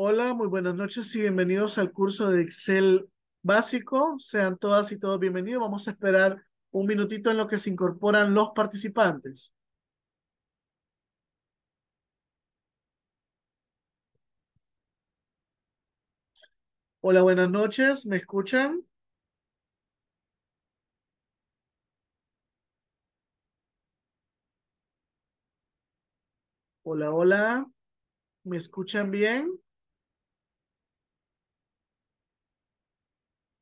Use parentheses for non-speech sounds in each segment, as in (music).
Hola, muy buenas noches y bienvenidos al curso de Excel básico. Sean todas y todos bienvenidos. Vamos a esperar un minutito en lo que se incorporan los participantes. Hola, buenas noches. ¿Me escuchan? Hola, hola. ¿Me escuchan bien?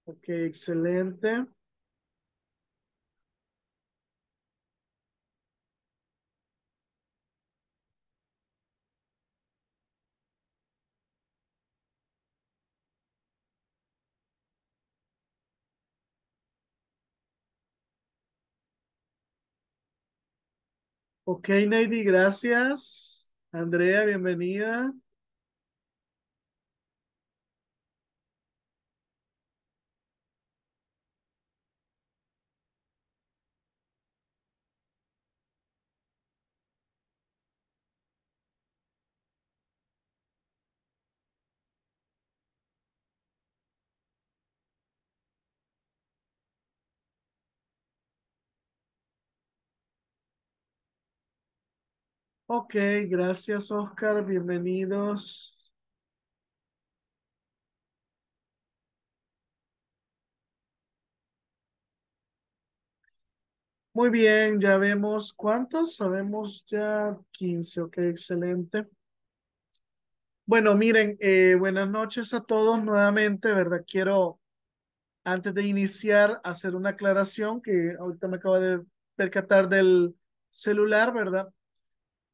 Ok, excelente. Ok, Neidy, gracias. Andrea, bienvenida. Ok, gracias Oscar, bienvenidos. Muy bien, ya vemos cuántos, sabemos ya 15, ok, excelente. Bueno, miren, eh, buenas noches a todos nuevamente, ¿verdad? Quiero, antes de iniciar, hacer una aclaración que ahorita me acabo de percatar del celular, ¿verdad?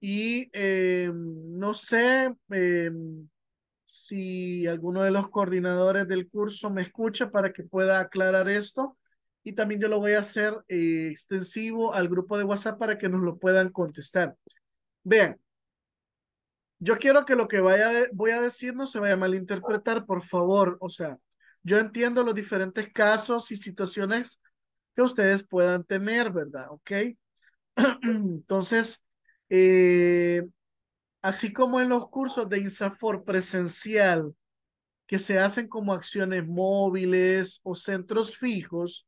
Y eh, no sé eh, si alguno de los coordinadores del curso me escucha para que pueda aclarar esto. Y también yo lo voy a hacer eh, extensivo al grupo de WhatsApp para que nos lo puedan contestar. Vean, yo quiero que lo que vaya voy a decir no se vaya a malinterpretar, por favor. O sea, yo entiendo los diferentes casos y situaciones que ustedes puedan tener, ¿verdad? ¿Ok? (clears throat) Entonces, eh, así como en los cursos de INSAFOR presencial que se hacen como acciones móviles o centros fijos,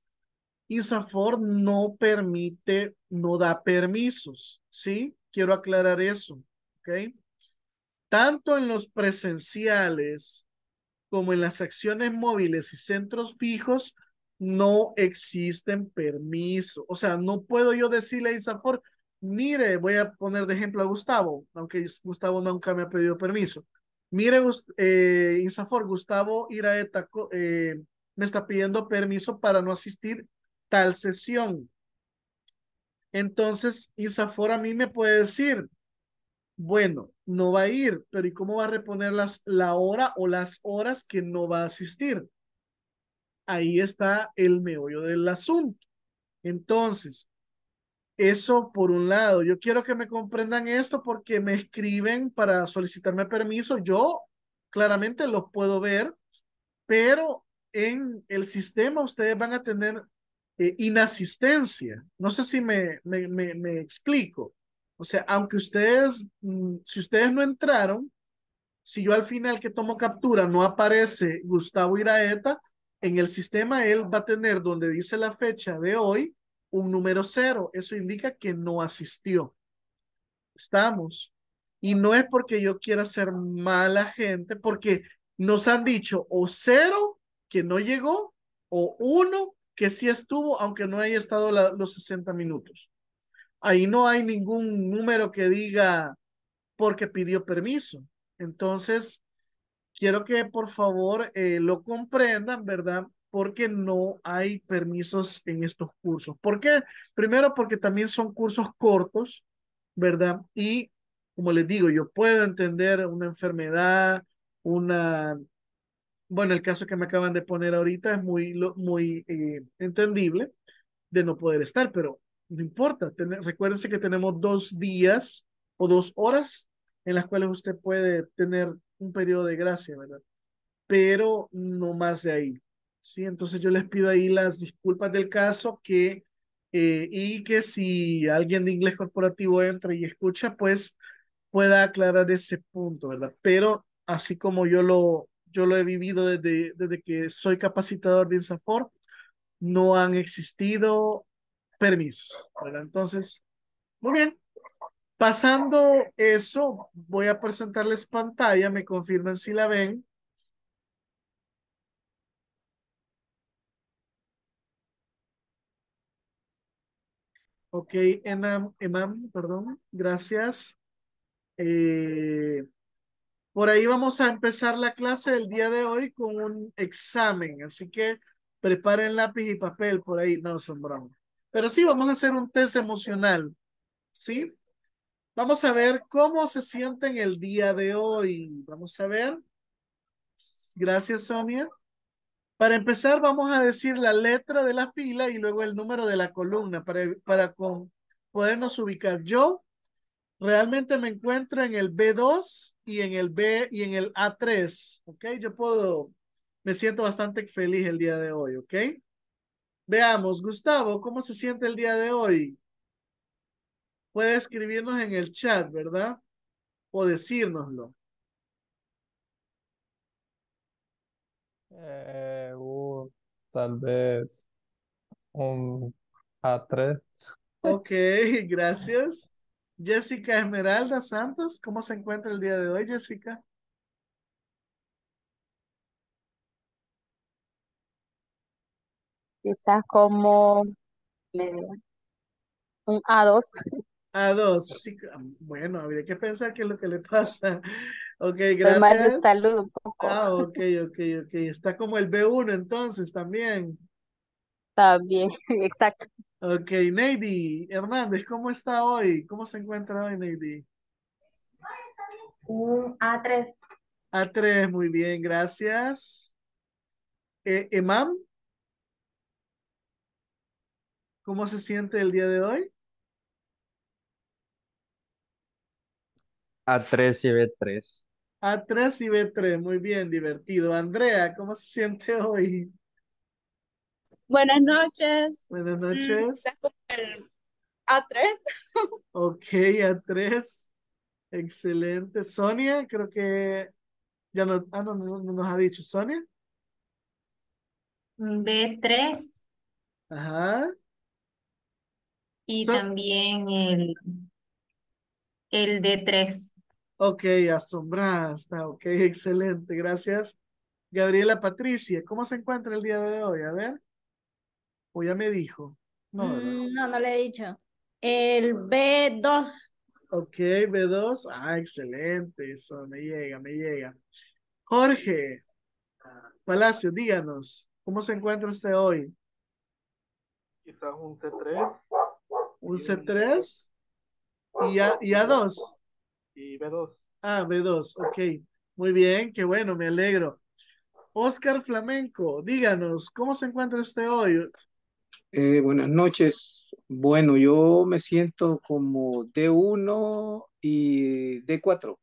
INSAFOR no permite, no da permisos, ¿sí? Quiero aclarar eso, ¿ok? Tanto en los presenciales como en las acciones móviles y centros fijos, no existen permisos. O sea, no puedo yo decirle a INSAFOR, mire, voy a poner de ejemplo a Gustavo, aunque Gustavo nunca me ha pedido permiso. Mire, eh, Insafor, Gustavo Iraeta eh, me está pidiendo permiso para no asistir tal sesión. Entonces, Insafor a mí me puede decir, bueno, no va a ir, pero ¿y cómo va a reponer la hora o las horas que no va a asistir? Ahí está el meollo del asunto. Entonces, eso por un lado, yo quiero que me comprendan esto porque me escriben para solicitarme permiso. Yo claramente los puedo ver, pero en el sistema ustedes van a tener eh, inasistencia. No sé si me, me, explico. O sea, aunque ustedes, mm, si ustedes no entraron, si yo al final que tomo captura no aparece Gustavo Iraeta, en el sistema él va a tener donde dice la fecha de hoy, un número cero. Eso indica que no asistió. Estamos. Y no es porque yo quiera ser mala gente, porque nos han dicho o cero que no llegó o uno que sí estuvo, aunque no haya estado los 60 minutos. Ahí no hay ningún número que diga porque pidió permiso. Entonces, quiero que por favor eh, lo comprendan, ¿verdad? porque no hay permisos en estos cursos. ¿Por qué? Primero porque también son cursos cortos, ¿verdad? Y como les digo, yo puedo entender una enfermedad, una... Bueno, el caso que me acaban de poner ahorita es muy, muy eh, entendible de no poder estar, pero no importa. Recuérdense que tenemos dos días o dos horas en las cuales usted puede tener un periodo de gracia, ¿verdad? Pero no más de ahí. Entonces yo les pido ahí las disculpas del caso que, eh, y que si alguien de inglés corporativo entra y escucha, pues pueda aclarar ese punto, ¿verdad? Pero así como yo lo, yo lo he vivido desde, desde que soy capacitador de INSAFOR, no han existido permisos, ¿verdad? Entonces, muy bien. Pasando eso, voy a presentarles pantalla, me confirman si la ven. Ok, Emam, perdón, gracias. Eh, por ahí vamos a empezar la clase del día de hoy con un examen, así que preparen lápiz y papel por ahí, no son bromas. Pero sí, vamos a hacer un test emocional, ¿sí? Vamos a ver cómo se sienten el día de hoy. Vamos a ver. Gracias, Sonia. Para empezar, vamos a decir la letra de la fila y luego el número de la columna para, para con, podernos ubicar. Yo realmente me encuentro en el B2 y en el B y en el A3, ¿ok? Yo puedo, me siento bastante feliz el día de hoy, ¿ok? Veamos, Gustavo, ¿cómo se siente el día de hoy? Puede escribirnos en el chat, ¿verdad? O decírnoslo. Eh, uh, tal vez un A3. Ok, (laughs) (laughs) gracias. Jessica Esmeralda Santos, ¿cómo se encuentra el día de hoy, Jessica? Quizás como un A2. (laughs) a dos. Sí, bueno, habría que pensar qué es lo que le pasa. (laughs) Ok, pues, gracias. un poco. Ah, ok, ok, ok. Está como el B1 entonces también. También, (laughs) exacto. Ok, Neidy Hernández, ¿cómo está hoy? ¿Cómo se encuentra hoy, Neidy? Un A3. A3, muy bien, gracias. Eh, Emam, ¿cómo se siente el día de hoy? A3 y B3. A3 y B3, muy bien, divertido. Andrea, ¿cómo se siente hoy? Buenas noches. Buenas mm, noches. A3. (laughs) Ok, A3. Excelente. Sonia, creo que ya no, ah, no, nos ha dicho. Sonia. Mm, B3. Ajá. Y también el, el D3. Ok, asombrada está. Ok, excelente. Gracias. Gabriela Patricia, ¿cómo se encuentra el día de hoy? A ver. O ya me dijo. No, mm, no, le he dicho. El B2. Ok, B2. Ah, excelente. Eso me llega, me llega. Jorge Palacio, díganos, ¿cómo se encuentra usted hoy? Quizás un C3. ¿Un C3? ¿Y, a, y A2? y B2. Ah, B2, ok. Muy bien, qué bueno, me alegro. Óscar Flamenco, díganos, ¿cómo se encuentra usted hoy? Eh, buenas noches. Bueno, yo me siento como D1 y D4.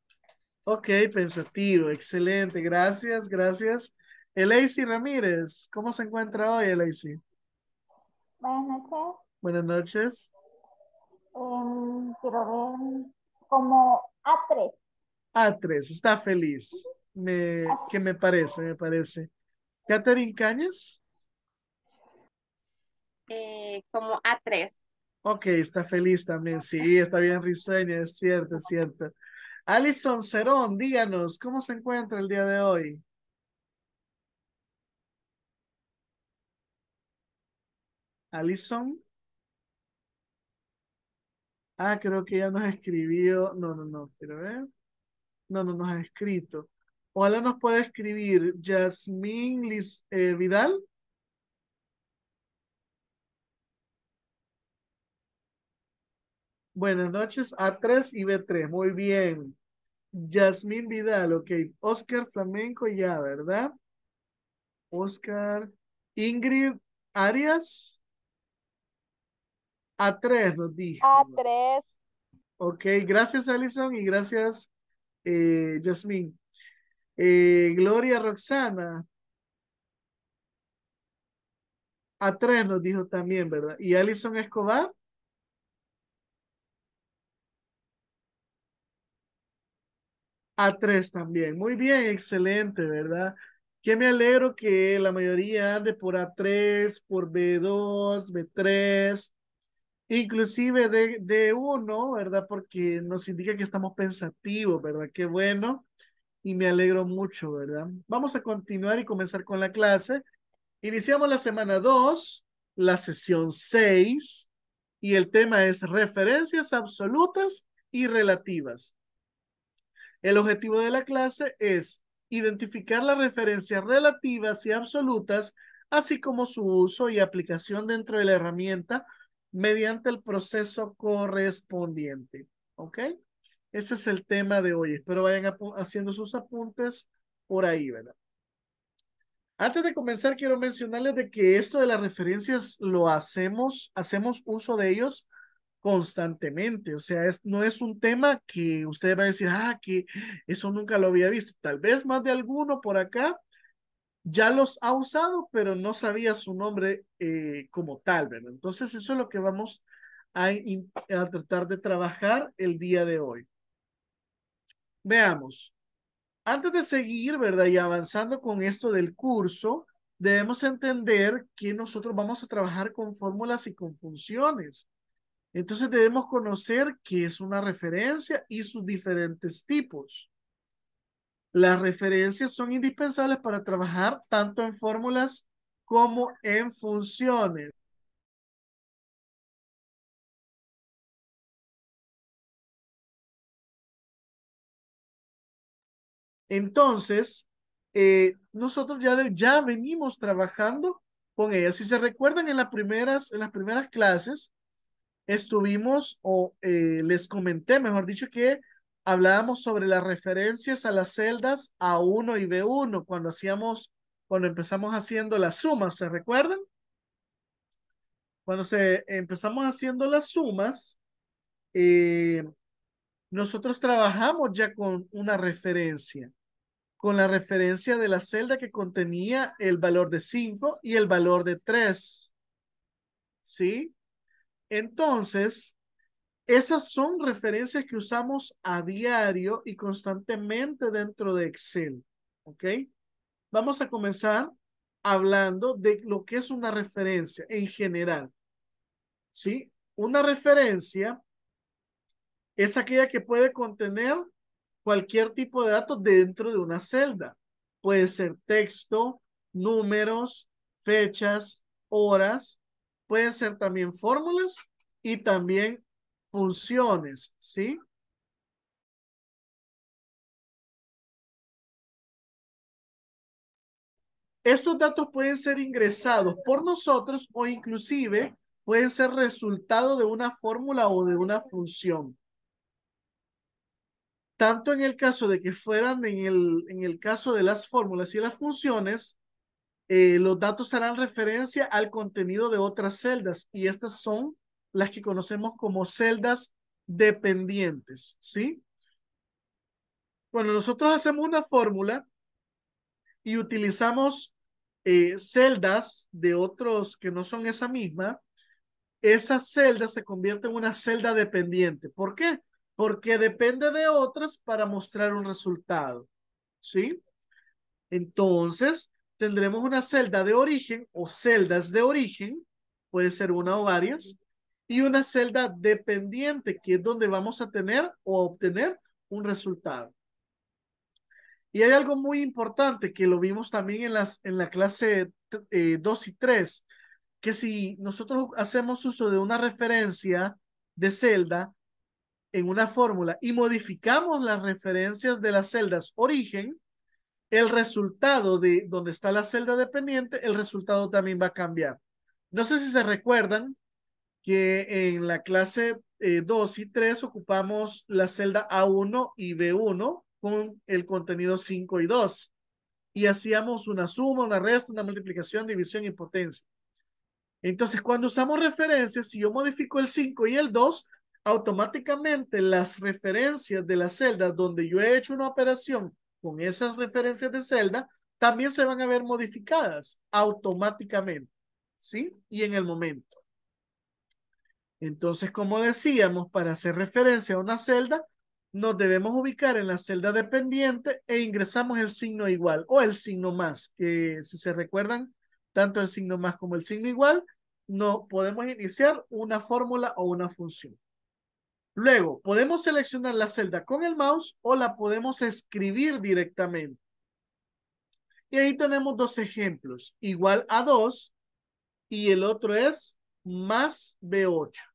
Ok, pensativo, excelente, gracias, gracias. Elacy Ramírez, ¿cómo se encuentra hoy, Elacy? Buenas noches. Buenas noches. Em, como A3. A3, está feliz. Me, me parece, me parece. Catherine Cañas. Eh, como A3. Ok, está feliz también. Sí, está bien risueña, es cierto, es cierto. Alison Cerón, díganos, ¿cómo se encuentra el día de hoy? Alison. Ah, creo que ya nos escribió. No, no, no, quiero ver. No, no nos ha escrito. Hola nos puede escribir Yasmín eh, Vidal. Buenas noches, A3 y B3. Muy bien. Yasmín Vidal, ok. Oscar Flamenco ya, ¿verdad? Oscar. Ingrid Arias. A 3 nos dijo. A 3 Ok, gracias Alison y gracias eh, Jasmine. Eh, Gloria Roxana. A 3 nos dijo también, ¿verdad? ¿Y Alison Escobar? A 3 también. Muy bien, excelente, ¿verdad? Que me alegro que la mayoría ande por A3, por B2, B3, inclusive de, de uno, ¿verdad? Porque nos indica que estamos pensativos, ¿verdad? Qué bueno y me alegro mucho, ¿verdad? Vamos a continuar y comenzar con la clase. Iniciamos la semana 2, la sesión 6, y el tema es referencias absolutas y relativas. El objetivo de la clase es identificar las referencias relativas y absolutas, así como su uso y aplicación dentro de la herramienta mediante el proceso correspondiente. ¿Ok? Ese es el tema de hoy. Espero vayan haciendo sus apuntes por ahí, ¿verdad? Antes de comenzar, quiero mencionarles de que esto de las referencias lo hacemos, hacemos uso de ellos constantemente. O sea, es, no es un tema que usted va a decir, ah, que eso nunca lo había visto. Tal vez más de alguno por acá ya los ha usado, pero no sabía su nombre eh, como tal, ¿verdad? Entonces, eso es lo que vamos a, a tratar de trabajar el día de hoy. Veamos. Antes de seguir, ¿verdad? Y avanzando con esto del curso, debemos entender que nosotros vamos a trabajar con fórmulas y con funciones. Entonces debemos conocer qué es una referencia y sus diferentes tipos. Las referencias son indispensables para trabajar tanto en fórmulas como en funciones. Entonces, eh, nosotros ya, ya venimos trabajando con ellas. Si se recuerdan, en las primeras, en las primeras clases estuvimos o eh, les comenté, mejor dicho, que hablábamos sobre las referencias a las celdas A1 y B1 cuando hacíamos, cuando empezamos haciendo las sumas, ¿se recuerdan? Cuando se, empezamos haciendo las sumas, eh, nosotros trabajamos ya con una referencia, con la referencia de la celda que contenía el valor de 5 y el valor de 3. ¿Sí? Entonces, esas son referencias que usamos a diario y constantemente dentro de Excel. ¿Ok? Vamos a comenzar hablando de lo que es una referencia en general. ¿Sí? Una referencia es aquella que puede contener cualquier tipo de datos dentro de una celda. Puede ser texto, números, fechas, horas, pueden ser también fórmulas y también funciones, ¿sí? Estos datos pueden ser ingresados por nosotros o inclusive pueden ser resultado de una fórmula o de una función. Tanto en el caso de que fueran en el, en el caso de las fórmulas y las funciones, eh, los datos harán referencia al contenido de otras celdas y estas son las que conocemos como celdas dependientes, ¿sí? Cuando nosotros hacemos una fórmula y utilizamos eh, celdas de otros que no son esa misma, esa celda se convierte en una celda dependiente. ¿Por qué? Porque depende de otras para mostrar un resultado, ¿sí? Entonces, tendremos una celda de origen o celdas de origen, puede ser una o varias, y una celda dependiente, que es donde vamos a tener o obtener un resultado. Y hay algo muy importante que lo vimos también en, las, en la clase 2 eh, y 3, que si nosotros hacemos uso de una referencia de celda en una fórmula y modificamos las referencias de las celdas origen, el resultado de donde está la celda dependiente, el resultado también va a cambiar. No sé si se recuerdan que en la clase 2 eh, y 3 ocupamos la celda A1 y B1 con el contenido 5 y 2. Y hacíamos una suma, una resta, una multiplicación, división y potencia. Entonces, cuando usamos referencias, si yo modifico el 5 y el 2, automáticamente las referencias de la celdas donde yo he hecho una operación con esas referencias de celda, también se van a ver modificadas automáticamente, ¿sí? Y en el momento. Entonces, como decíamos, para hacer referencia a una celda, nos debemos ubicar en la celda dependiente e ingresamos el signo igual o el signo más, que si se recuerdan, tanto el signo más como el signo igual, no podemos iniciar una fórmula o una función. Luego, podemos seleccionar la celda con el mouse o la podemos escribir directamente. Y ahí tenemos dos ejemplos, igual a 2 y el otro es más B8.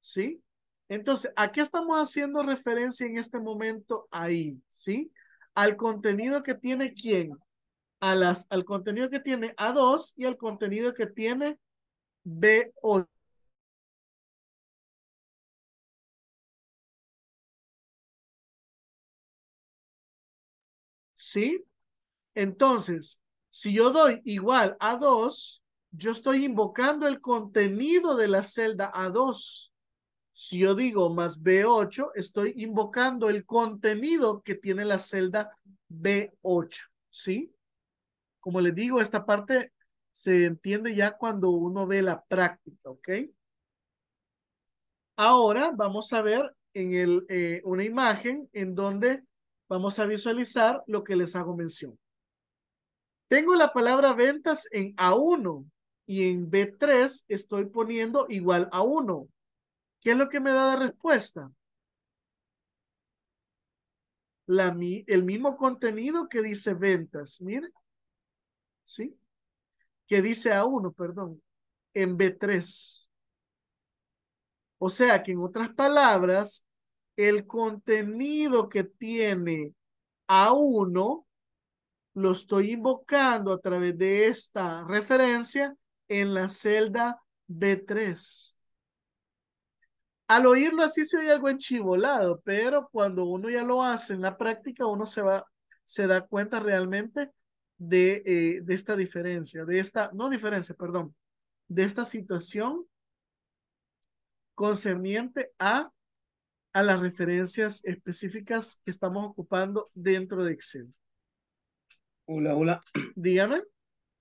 ¿sí? Entonces, ¿a qué estamos haciendo referencia en este momento ahí? ¿Sí? Al contenido que tiene quién? A las, al contenido que tiene A2 y al contenido que tiene b ¿Sí? Entonces, si yo doy igual a 2, yo estoy invocando el contenido de la celda A2. Si yo digo más B8, estoy invocando el contenido que tiene la celda B8, ¿sí? Como les digo, esta parte se entiende ya cuando uno ve la práctica, ¿ok? Ahora vamos a ver en el, eh, una imagen en donde vamos a visualizar lo que les hago mención. Tengo la palabra ventas en A1 y en B3 estoy poniendo igual a 1. ¿Qué es lo que me da la respuesta? La, el mismo contenido que dice ventas, mire ¿Sí? Que dice A1, perdón, en B3. O sea que en otras palabras, el contenido que tiene A1 lo estoy invocando a través de esta referencia en la celda B3 al oírlo así se oye algo enchivolado, pero cuando uno ya lo hace en la práctica, uno se va, se da cuenta realmente de, eh, de esta diferencia, de esta, no diferencia, perdón, de esta situación concerniente a, a las referencias específicas que estamos ocupando dentro de Excel. Hola, hola. Dígame.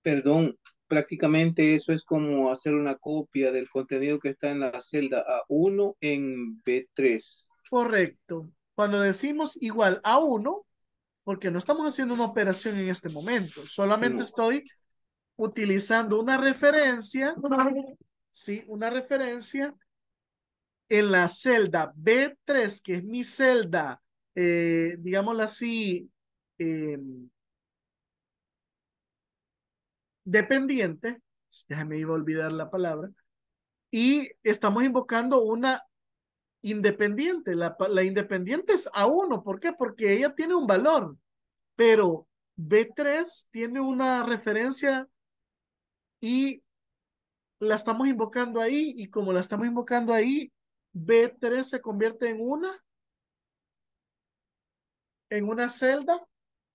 Perdón, prácticamente eso es como hacer una copia del contenido que está en la celda A1 en B3. Correcto. Cuando decimos igual a 1, porque no estamos haciendo una operación en este momento, solamente estoy utilizando una referencia, sí, una referencia en la celda B3, que es mi celda, eh, digámoslo así, em, dependiente, ya me iba a olvidar la palabra, y estamos invocando una independiente. La, independiente es a uno, ¿por qué? Porque ella tiene un valor, pero B3 tiene una referencia y la estamos invocando ahí, y como la estamos invocando ahí, B3 se convierte en una en una celda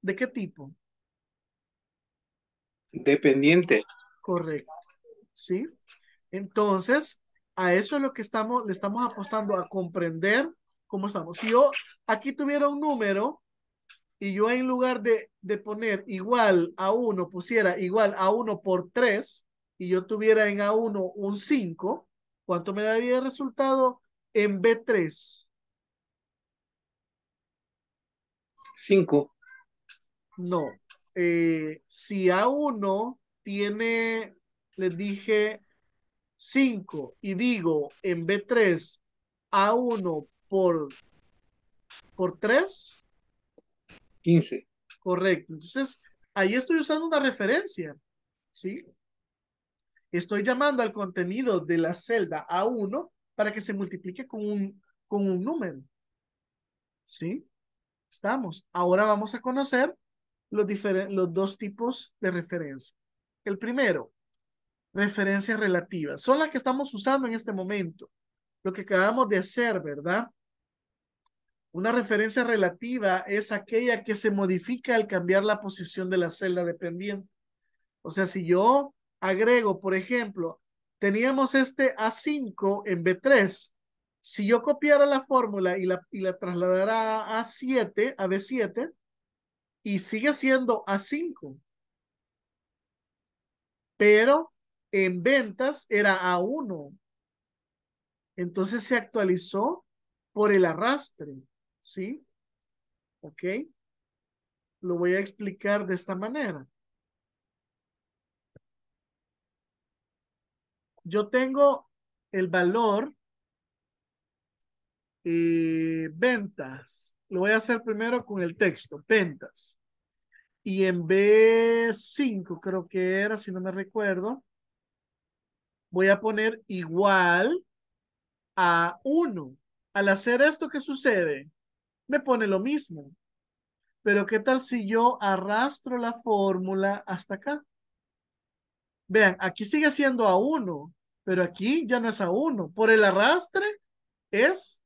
de qué tipo? Dependiente. Correcto. ¿Sí? Entonces, a eso es lo que estamos, le estamos apostando a comprender cómo estamos. Si yo aquí tuviera un número y yo en lugar de, de poner igual a 1, pusiera igual a 1 por 3 y yo tuviera en A1 un 5, ¿cuánto me daría el resultado en B3? 5. No, eh, si a 1 tiene, les dije 5 y digo en B3 a 1 por, por 3. 15. Correcto. Entonces, ahí estoy usando una referencia. ¿Sí? Estoy llamando al contenido de la celda A1 para que se multiplique con un, con un número. ¿Sí? Estamos. Ahora vamos a conocer los, dos tipos de referencia. El primero, referencia relativa. Son las que estamos usando en este momento. Lo que acabamos de hacer, ¿verdad? Una referencia relativa es aquella que se modifica al cambiar la posición de la celda dependiente. O sea, si yo agrego, por ejemplo, teníamos este A5 en B3. Si yo copiara la fórmula y la, y la trasladara a A7, a B7, y sigue siendo A5. Pero en ventas era A1. Entonces se actualizó por el arrastre, ¿sí? ¿Ok? Lo voy a explicar de esta manera. Yo tengo el valor eh, ventas lo voy a hacer primero con el texto, ventas. Y en B5 creo que era, si no me recuerdo, voy a poner igual a 1. Al hacer esto, ¿qué sucede? Me pone lo mismo. Pero ¿qué tal si yo arrastro la fórmula hasta acá? Vean, aquí sigue siendo a 1, pero aquí ya no es a 1. Por el arrastre es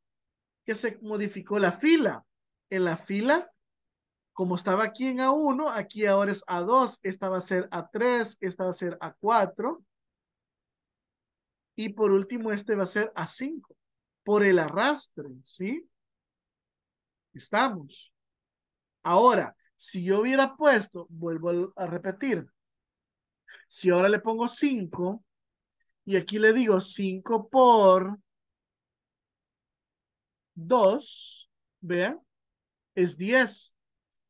que se modificó la fila en la fila, como estaba aquí en A1, aquí ahora es A2, esta va a ser A3, esta va a ser A4. Y por último, este va a ser A5, por el arrastre, ¿sí? Estamos. Ahora, si yo hubiera puesto, vuelvo a repetir, si ahora le pongo 5 y aquí le digo 5 por 2, vean, es 10.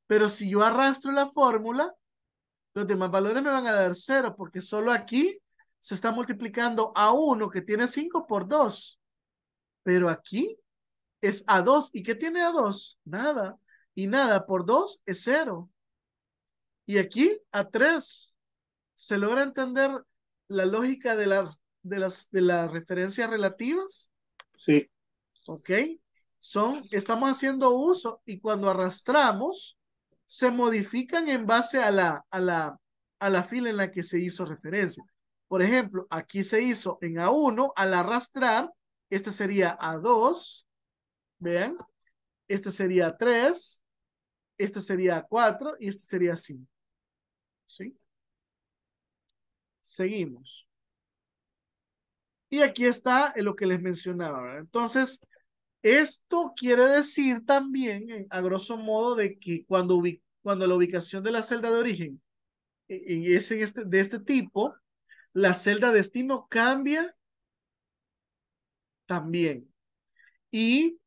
Pero si yo arrastro la fórmula, los demás valores me van a dar 0, porque solo aquí se está multiplicando a 1 que tiene 5 por 2. Pero aquí es a 2. ¿Y qué tiene a 2? Nada. Y nada por 2 es 0. Y aquí a 3. ¿Se logra entender la lógica de, la, de, las, de las referencias relativas? Sí. Ok son, estamos haciendo uso y cuando arrastramos, se modifican en base a la, a la, a la fila en la que se hizo referencia. Por ejemplo, aquí se hizo en A1, al arrastrar, este sería A2, vean, este sería a 3, este sería a 4 y este sería a 5. ¿Sí? Seguimos. Y aquí está lo que les mencionaba. Entonces, esto quiere decir también, eh, a grosso modo, de que cuando, cuando la ubicación de la celda de origen e, e, es este, de este tipo, la celda de destino cambia también. Y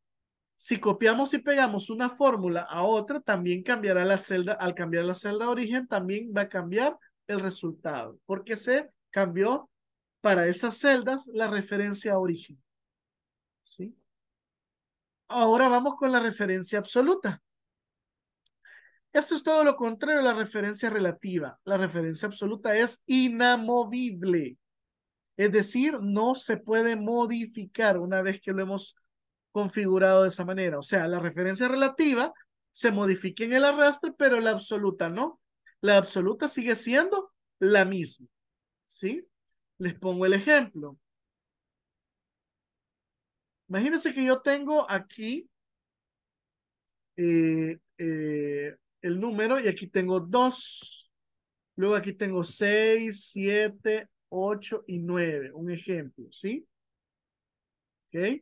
si copiamos y pegamos una fórmula a otra, también cambiará la celda. Al cambiar la celda de origen, también va a cambiar el resultado, porque se cambió para esas celdas la referencia a origen. ¿Sí? Ahora vamos con la referencia absoluta. Esto es todo lo contrario a la referencia relativa. La referencia absoluta es inamovible. Es decir, no se puede modificar una vez que lo hemos configurado de esa manera. O sea, la referencia relativa se modifica en el arrastre, pero la absoluta no. La absoluta sigue siendo la misma. ¿Sí? Les pongo el ejemplo. Imagínense que yo tengo aquí eh, eh, el número y aquí tengo 2. Luego aquí tengo 6, 7, 8 y 9. Un ejemplo, ¿sí? ¿Ok?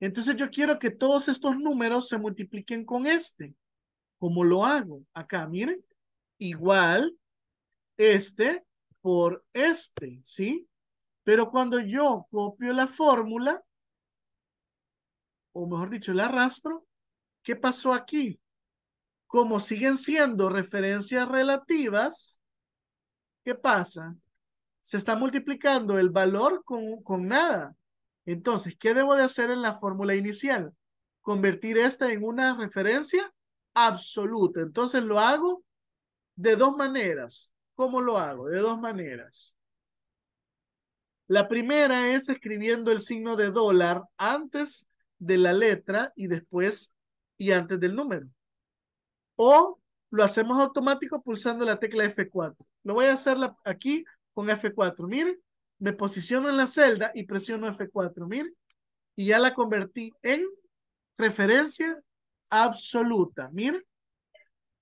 Entonces yo quiero que todos estos números se multipliquen con este. ¿Cómo lo hago? Acá, miren. Igual este por este, ¿sí? Pero cuando yo copio la fórmula, o mejor dicho, el arrastro, ¿qué pasó aquí? Como siguen siendo referencias relativas, ¿qué pasa? Se está multiplicando el valor con, con nada. Entonces, ¿qué debo de hacer en la fórmula inicial? Convertir esta en una referencia absoluta. Entonces lo hago de dos maneras. ¿Cómo lo hago? De dos maneras. La primera es escribiendo el signo de dólar antes de la letra y después y antes del número. O lo hacemos automático pulsando la tecla F4. Lo voy a hacer aquí con F4. Miren, me posiciono en la celda y presiono F4. Miren, y ya la convertí en referencia absoluta. Miren,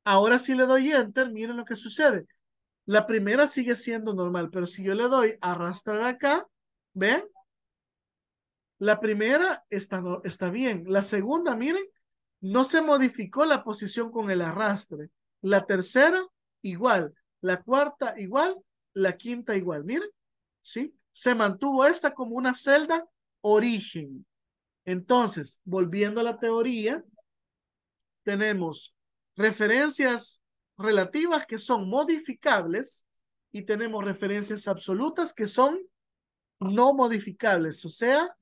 ahora si le doy Enter, miren lo que sucede. La primera sigue siendo normal, pero si yo le doy arrastrar acá, ¿ven? La primera está, está bien. La segunda, miren, no se modificó la posición con el arrastre. La tercera, igual. La cuarta, igual. La quinta, igual. Miren, ¿sí? Se mantuvo esta como una celda origen. Entonces, volviendo a la teoría, tenemos referencias relativas que son modificables y tenemos referencias absolutas que son no modificables, o sea,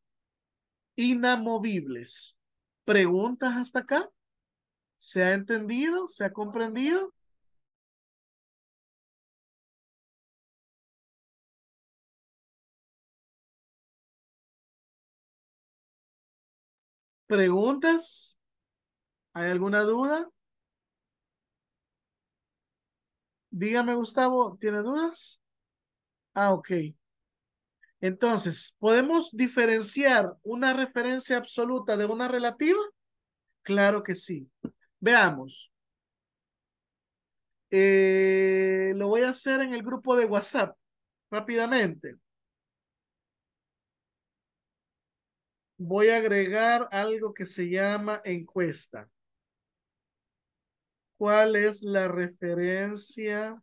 inamovibles. ¿Preguntas hasta acá? ¿Se ha entendido? ¿Se ha comprendido? ¿Preguntas? ¿Hay alguna duda? Dígame, Gustavo, ¿tiene dudas? Ah, ok. Entonces, ¿podemos diferenciar una referencia absoluta de una relativa? Claro que sí. Veamos. Eh, lo voy a hacer en el grupo de WhatsApp rápidamente. Voy a agregar algo que se llama encuesta. ¿Cuál es la referencia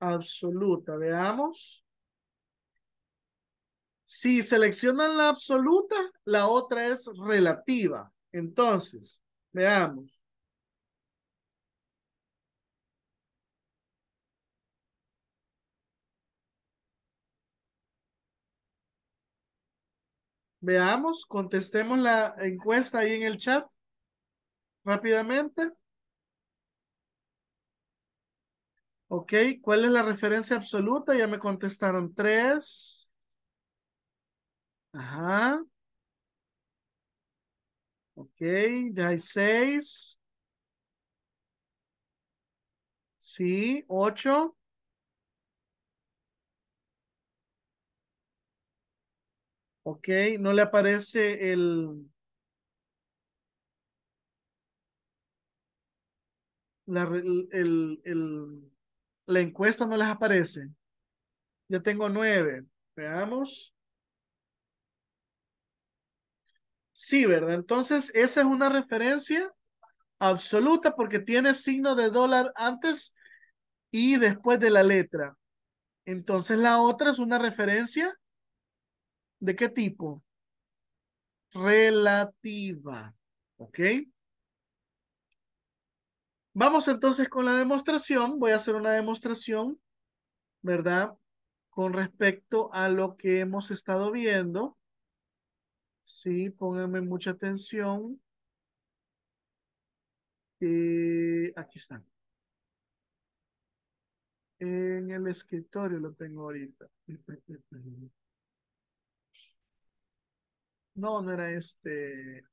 absoluta? Veamos. Si seleccionan la absoluta, la otra es relativa. Entonces, veamos. Veamos, contestemos la encuesta ahí en el chat rápidamente. Ok, ¿cuál es la referencia absoluta? Ya me contestaron tres. Ajá. Ok, ya hay seis. Sí, ocho. okay, no le aparece el... La, el, el, la encuesta no les aparece. Yo tengo nueve. Veamos. Sí, ¿verdad? Entonces, esa es una referencia absoluta porque tiene signo de dólar antes y después de la letra. Entonces, la otra es una referencia de qué tipo? Relativa. ¿Ok? Vamos entonces con la demostración. Voy a hacer una demostración, ¿verdad? Con respecto a lo que hemos estado viendo. Sí, pónganme mucha atención. Y eh, aquí están. En el escritorio lo tengo ahorita. (laughs) No, no era este.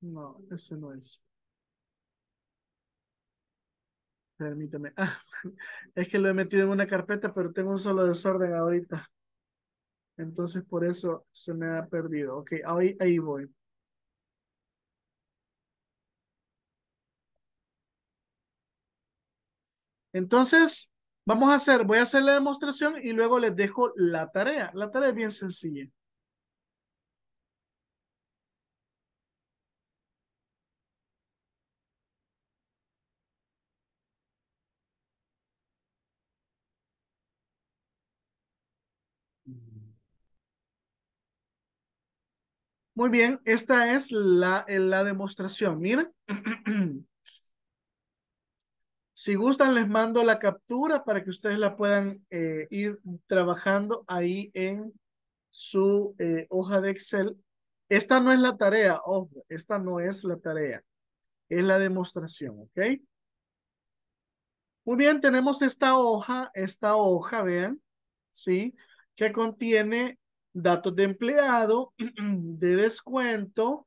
No, ese no es. Permítame. Ah, (laughs) es que lo he metido en una carpeta, pero tengo un solo desorden ahorita. Entonces, por eso se me ha perdido. Ok, ahí, ahí voy. Entonces, vamos a hacer, voy a hacer la demostración y luego les dejo la tarea. La tarea es bien sencilla. Muy bien, esta es la, eh, la demostración. Miren. (clears throat) Si gustan, les mando la captura para que ustedes la puedan eh, ir trabajando ahí en su eh, hoja de Excel. Esta no es la tarea, ojo, esta no es la tarea. Es la demostración, ¿ok? Muy bien, tenemos esta hoja, esta hoja, vean, ¿sí? que contiene datos de empleado, (clears throat) de descuento,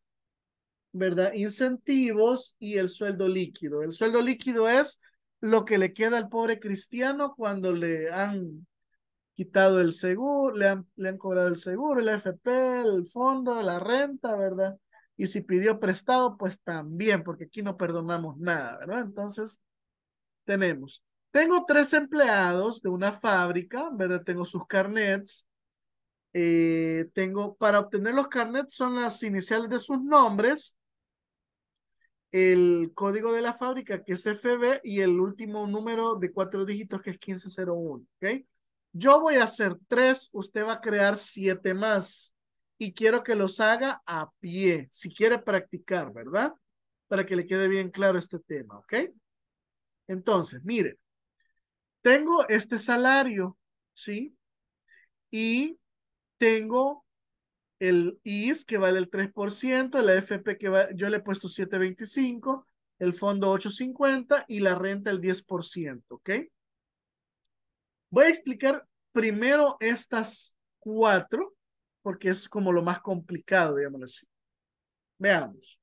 ¿verdad? Incentivos y el sueldo líquido. El sueldo líquido es lo que le queda al pobre cristiano cuando le han quitado el seguro, le han, le han cobrado el seguro, el FP, el fondo, la renta, ¿verdad? Y si pidió prestado, pues también, porque aquí no perdonamos nada, ¿verdad? Entonces, tenemos tengo tres empleados de una fábrica, ¿verdad? Tengo sus carnets. Eh, tengo, para obtener los carnets son las iniciales de sus nombres, el código de la fábrica que es FB y el último número de cuatro dígitos que es 1501, ¿ok? Yo voy a hacer tres, usted va a crear siete más y quiero que los haga a pie, si quiere practicar, ¿verdad? Para que le quede bien claro este tema, ¿ok? Entonces, mire, tengo este salario, ¿sí? Y tengo el IS que vale el 3%, el AFP que va, yo le he puesto 7.25, el fondo 8.50 y la renta el 10%, ¿ok? Voy a explicar primero estas cuatro, porque es como lo más complicado, digámoslo así. Veamos.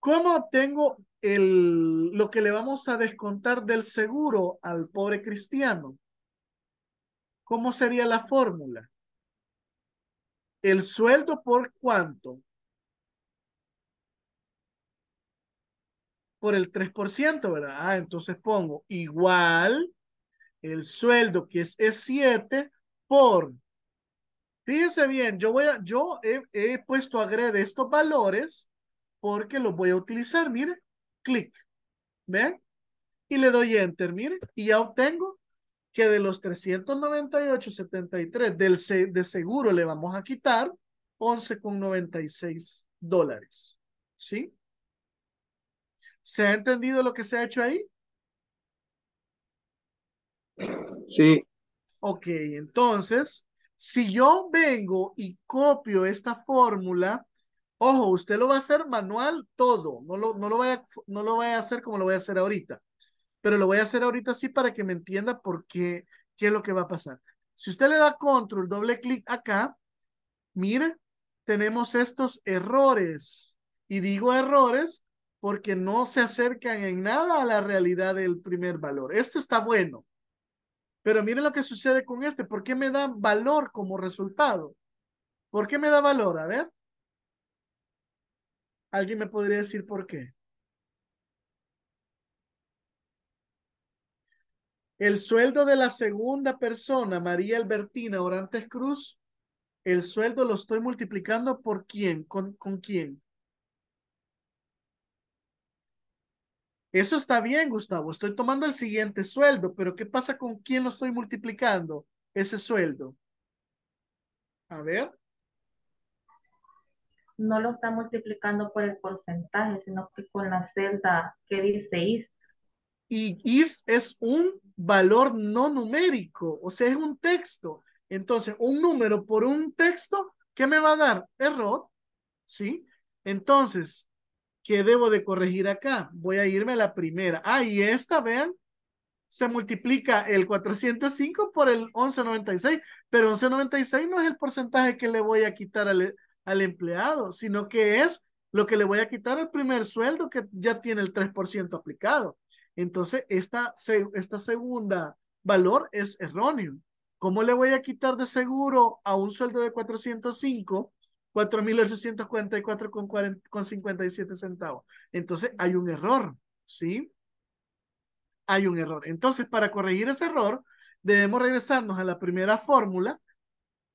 ¿Cómo obtengo el, lo que le vamos a descontar del seguro al pobre cristiano? ¿Cómo sería la fórmula? ¿El sueldo por cuánto? Por el 3%, ¿verdad? Ah, entonces pongo igual el sueldo que es, es 7 por Fíjense bien, yo voy a, yo he, he, puesto agrede estos valores porque lo voy a utilizar, mire, clic, ¿ven? Y le doy enter, mire, y ya obtengo que de los 398.73 del de seguro le vamos a quitar 11.96 dólares, ¿sí? ¿Se ha entendido lo que se ha hecho ahí? Sí. Ok, entonces, si yo vengo y copio esta fórmula Ojo, usted lo va a hacer manual todo, no lo, no lo, vaya, no lo a hacer como lo voy a hacer ahorita, pero lo voy a hacer ahorita sí para que me entienda por qué, qué es lo que va a pasar. Si usted le da control, doble clic acá, mire, tenemos estos errores. Y digo errores porque no se acercan en nada a la realidad del primer valor. Este está bueno. Pero mire lo que sucede con este. ¿Por qué me da valor como resultado? ¿Por qué me da valor? A ver. ¿Alguien me podría decir por qué? El sueldo de la segunda persona, María Albertina Orantes Cruz, el sueldo lo estoy multiplicando por quién, con, con quién. Eso está bien, Gustavo. Estoy tomando el siguiente sueldo, pero ¿qué pasa con quién lo estoy multiplicando? Ese sueldo. A ver no lo está multiplicando por el porcentaje, sino que con la celda que dice is. Y is es un valor no numérico, o sea, es un texto. Entonces, un número por un texto, ¿qué me va a dar? Error, ¿sí? Entonces, ¿qué debo de corregir acá? Voy a irme a la primera. Ah, y esta, vean, se multiplica el 405 por el 1196, pero 1196 no es el porcentaje que le voy a quitar al, al empleado, sino que es lo que le voy a quitar el primer sueldo que ya tiene el 3% aplicado. Entonces, esta, esta segunda valor es erróneo. ¿Cómo le voy a quitar de seguro a un sueldo de 405 4.844,57 centavos? Entonces, hay un error, ¿sí? Hay un error. Entonces, para corregir ese error, debemos regresarnos a la primera fórmula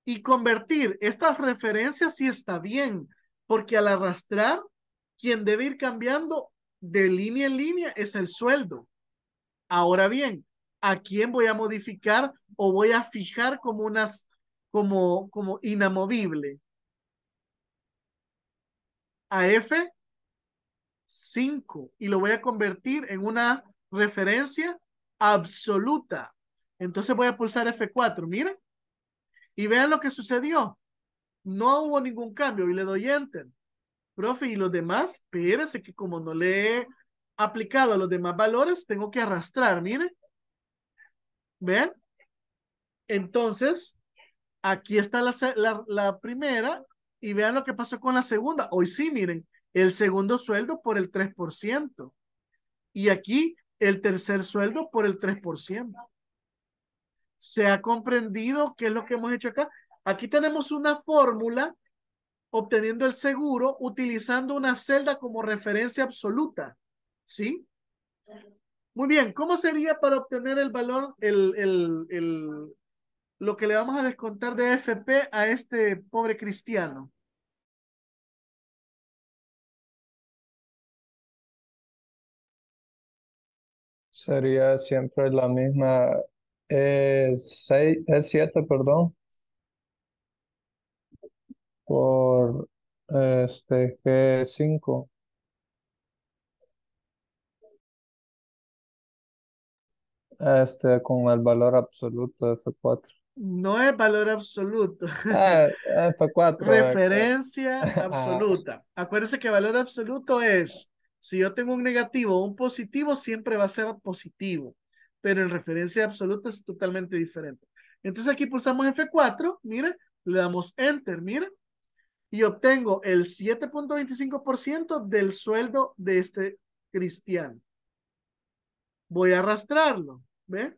y convertir estas referencias sí está bien, porque al arrastrar, quien debe ir cambiando de línea en línea es el sueldo. Ahora bien, ¿a quién voy a modificar o voy a fijar como unas, como, como inamovible? A F 5 y lo voy a convertir en una referencia absoluta. Entonces voy a pulsar F4, miren. Y vean lo que sucedió. No hubo ningún cambio y le doy enter. Profe, y los demás, Espérense que como no le he aplicado a los demás valores, tengo que arrastrar, Miren. ¿Ven? Entonces, aquí está la, la primera y vean lo que pasó con la segunda. Hoy sí, miren, el segundo sueldo por el 3%. Y aquí el tercer sueldo por el 3% se ha comprendido qué es lo que hemos hecho acá. Aquí tenemos una fórmula obteniendo el seguro utilizando una celda como referencia absoluta. ¿Sí? Muy bien, ¿cómo sería para obtener el valor, el, el, el, lo que le vamos a descontar de FP a este pobre cristiano? Sería siempre la misma eh, es es 7, perdón. Por este g 5. Este con el valor absoluto F4. No es valor absoluto. Ah, eh, F4. (laughs) Eh, Referencia (laughs) absoluta. Acuérdense que valor absoluto es si yo tengo un negativo o un positivo, siempre va a ser positivo pero en referencia absoluta es totalmente diferente. Entonces aquí pulsamos F4, mira, le damos Enter, mira, y obtengo el 7.25% del sueldo de este cristiano. Voy a arrastrarlo, ¿ve?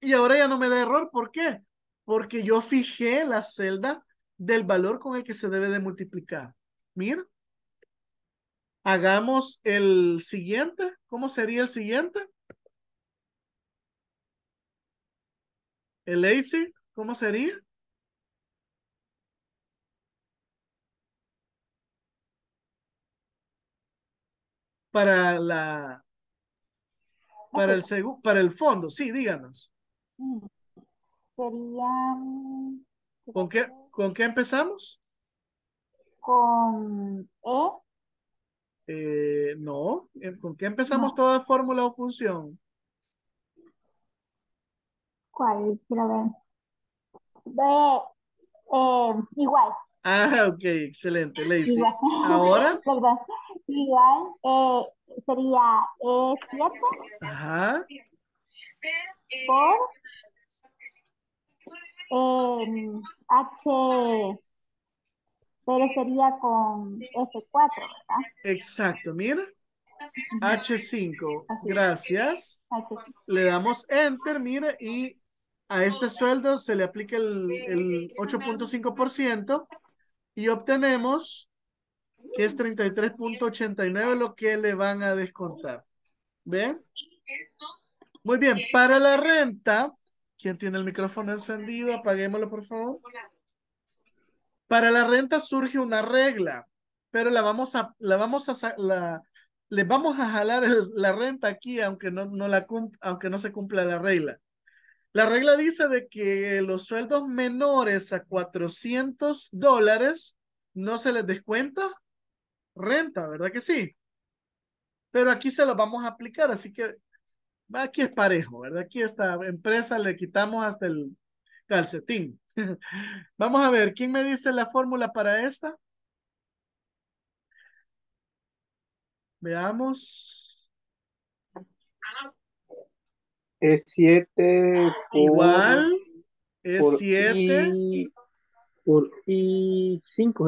Y ahora ya no me da error, ¿por qué? Porque yo fijé la celda del valor con el que se debe de multiplicar. Mira. Hagamos el siguiente. ¿Cómo sería el siguiente? ¿El lazy? ¿Cómo sería? Para la para el para el fondo, sí, díganos. Mm, ¿Con qué con qué empezamos? Con O? E. Eh, no, eh, ¿con qué empezamos toda fórmula o función? ¿Cuál? Quiero ver. De, eh, igual. Ah, ok, excelente, Lacey. Igual. Ahora. (laughs) Perdón. Igual eh, sería E7 eh, Ajá. por eh, H, pero sería con F4, ¿verdad? Exacto, mira. H5, gracias. Le damos Enter, mira, y a este sueldo se le aplica el, 8.5% y obtenemos que es 33.89 lo que le van a descontar. ¿Ven? Muy bien, para la renta, ¿quién tiene el micrófono encendido? Apaguémoslo, por favor. Para la renta surge una regla, pero la vamos a, la vamos a, la, vamos a jalar la renta aquí, aunque no, no la, aunque no se cumpla la regla. La regla dice de que los sueldos menores a 400 dólares no se les descuenta renta, ¿verdad que sí? Pero aquí se los vamos a aplicar, así que aquí es parejo, ¿verdad? Aquí esta empresa le quitamos hasta el calcetín. (laughs) vamos a ver, ¿quién me dice la fórmula para esta? Veamos. Es 7 Igual. Es 7. Por y 5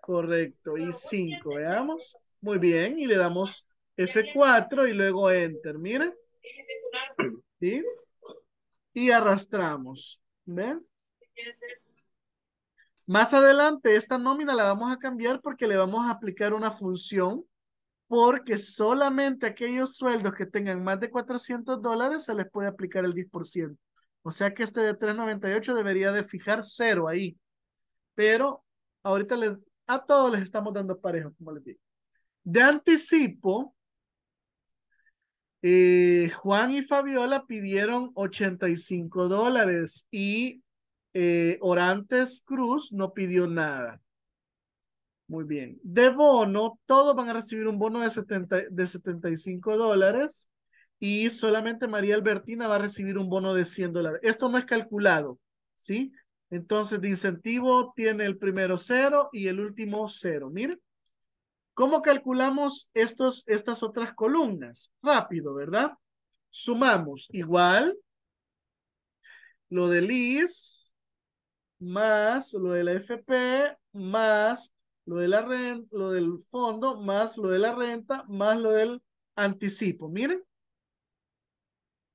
Correcto. Y 5. Veamos. Muy bien. Y le damos F4 y luego Enter. Miren. ¿Sí? Y arrastramos. ¿Ven? Más adelante esta nómina la vamos a cambiar porque le vamos a aplicar una función porque solamente aquellos sueldos que tengan más de 400 dólares se les puede aplicar el 10%. O sea que este de 398 debería de fijar cero ahí. Pero ahorita les, a todos les estamos dando parejo, como les digo. De anticipo, eh, Juan y Fabiola pidieron 85 dólares y eh, Orantes Cruz no pidió nada. Muy bien. De bono, todos van a recibir un bono de, de 75 dólares y solamente María Albertina va a recibir un bono de 100 dólares. Esto no es calculado, ¿sí? Entonces, de incentivo tiene el primero cero y el último cero. Miren, ¿cómo calculamos estos, estas otras columnas? Rápido, ¿verdad? Sumamos igual lo de Liz más lo de la FP más lo de la renta, lo del fondo, más lo de la renta, más lo del anticipo. Miren.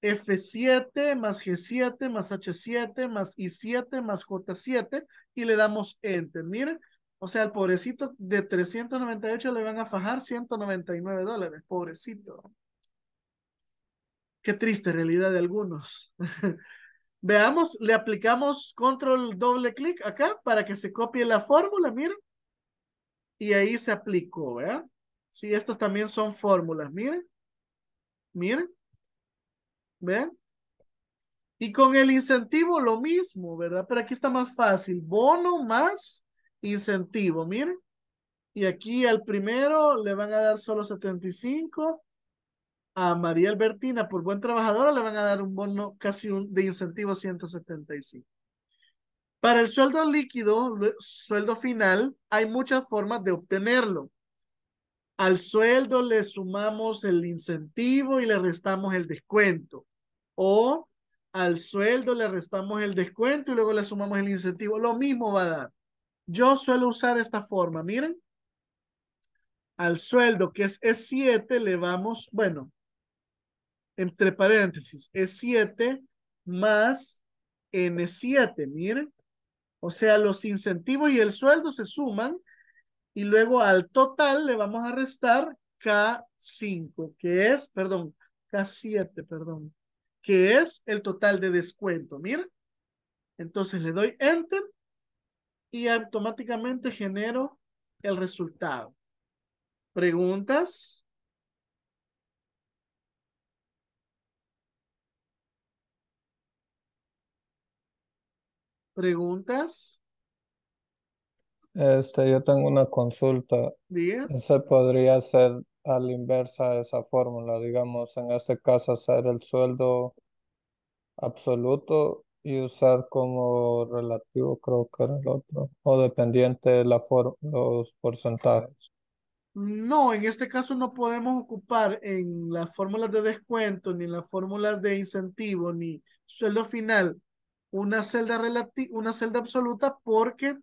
F7 más G7 más H7 más I7 más J7 y le damos Enter. Miren, o sea, al pobrecito de 398 le van a fajar 199 dólares. Pobrecito. Qué triste realidad de algunos. (laughs) Veamos, le aplicamos control doble clic acá para que se copie la fórmula. Miren, y ahí se aplicó, ¿verdad? Sí, estas también son fórmulas, miren, miren, ¿ven? Y con el incentivo lo mismo, ¿verdad? Pero aquí está más fácil, bono más incentivo, miren. Y aquí al primero le van a dar solo 75, a María Albertina por buen trabajador, le van a dar un bono casi un, de incentivo 175. Para el sueldo líquido, sueldo final, hay muchas formas de obtenerlo. Al sueldo le sumamos el incentivo y le restamos el descuento. O al sueldo le restamos el descuento y luego le sumamos el incentivo. Lo mismo va a dar. Yo suelo usar esta forma, miren. Al sueldo que es E7 le vamos, bueno, entre paréntesis, E7 más N7, miren. O sea, los incentivos y el sueldo se suman y luego al total le vamos a restar K5, que es, perdón, K7, perdón, que es el total de descuento. Mira, entonces le doy Enter y automáticamente genero el resultado. ¿Preguntas? ¿Preguntas? Este, yo tengo una consulta. ¿Se podría hacer a la inversa esa fórmula? Digamos, en este caso, hacer el sueldo absoluto y usar como relativo, creo que era el otro, o dependiente de la los porcentajes. No, en este caso no podemos ocupar en las fórmulas de descuento, ni en las fórmulas de incentivo, ni sueldo final, una celda, una celda absoluta porque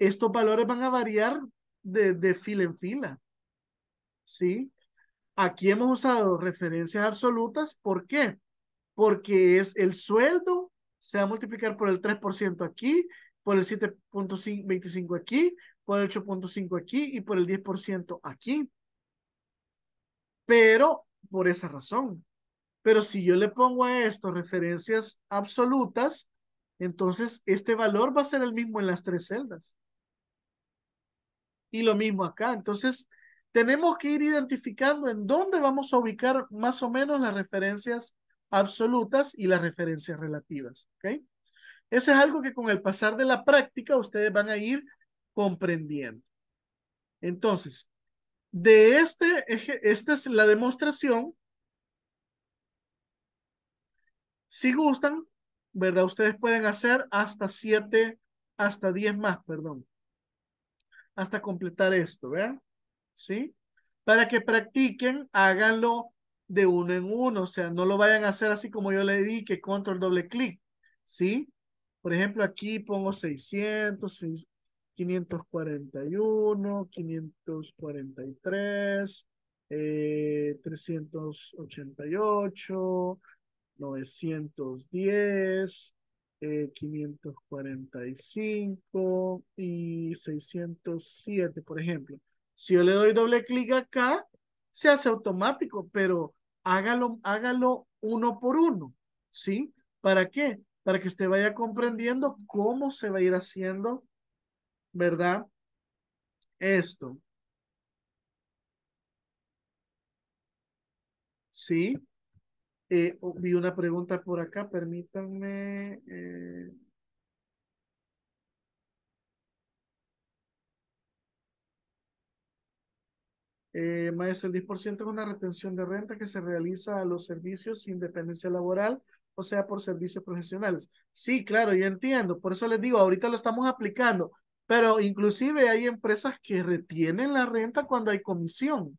estos valores van a variar de, de fila en fila. ¿Sí? Aquí hemos usado referencias absolutas. ¿Por qué? Porque es el sueldo se va a multiplicar por el 3% aquí, por el 7.25 aquí, por el 8.5 aquí y por el 10% aquí. Pero por esa razón. Pero si yo le pongo a esto referencias absolutas, entonces, este valor va a ser el mismo en las tres celdas. Y lo mismo acá. Entonces, tenemos que ir identificando en dónde vamos a ubicar más o menos las referencias absolutas y las referencias relativas. ¿okay? Ese es algo que con el pasar de la práctica ustedes van a ir comprendiendo. Entonces, de este, esta es la demostración. Si gustan, ¿verdad? Ustedes pueden hacer hasta siete, hasta diez más, perdón. Hasta completar esto, ¿Verdad? ¿Sí? Para que practiquen, háganlo de uno en uno, o sea, no lo vayan a hacer así como yo le di, que control doble clic, ¿sí? Por ejemplo, aquí pongo 600, 541, 543, 388, 910, eh, 545 y 607, por ejemplo. Si yo le doy doble clic acá, se hace automático, pero hágalo, hágalo uno por uno, ¿sí? ¿Para qué? Para que usted vaya comprendiendo cómo se va a ir haciendo, ¿verdad? Esto. ¿Sí? Eh, oh, vi una pregunta por acá, permítanme. Eh... eh maestro, el 10% es una retención de renta que se realiza a los servicios sin dependencia laboral, o sea, por servicios profesionales. Sí, claro, yo entiendo. Por eso les digo, ahorita lo estamos aplicando, pero inclusive hay empresas que retienen la renta cuando hay comisión.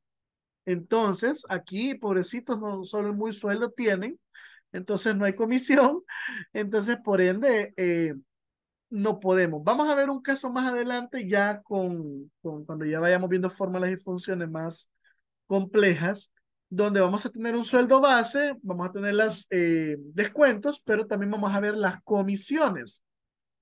Entonces, aquí, pobrecitos, no solo muy sueldo tienen, entonces no hay comisión, (laughs) entonces por ende eh, no podemos. Vamos a ver un caso más adelante ya con, con cuando ya vayamos viendo fórmulas y funciones más complejas, donde vamos a tener un sueldo base, vamos a tener las eh, descuentos, pero también vamos a ver las comisiones,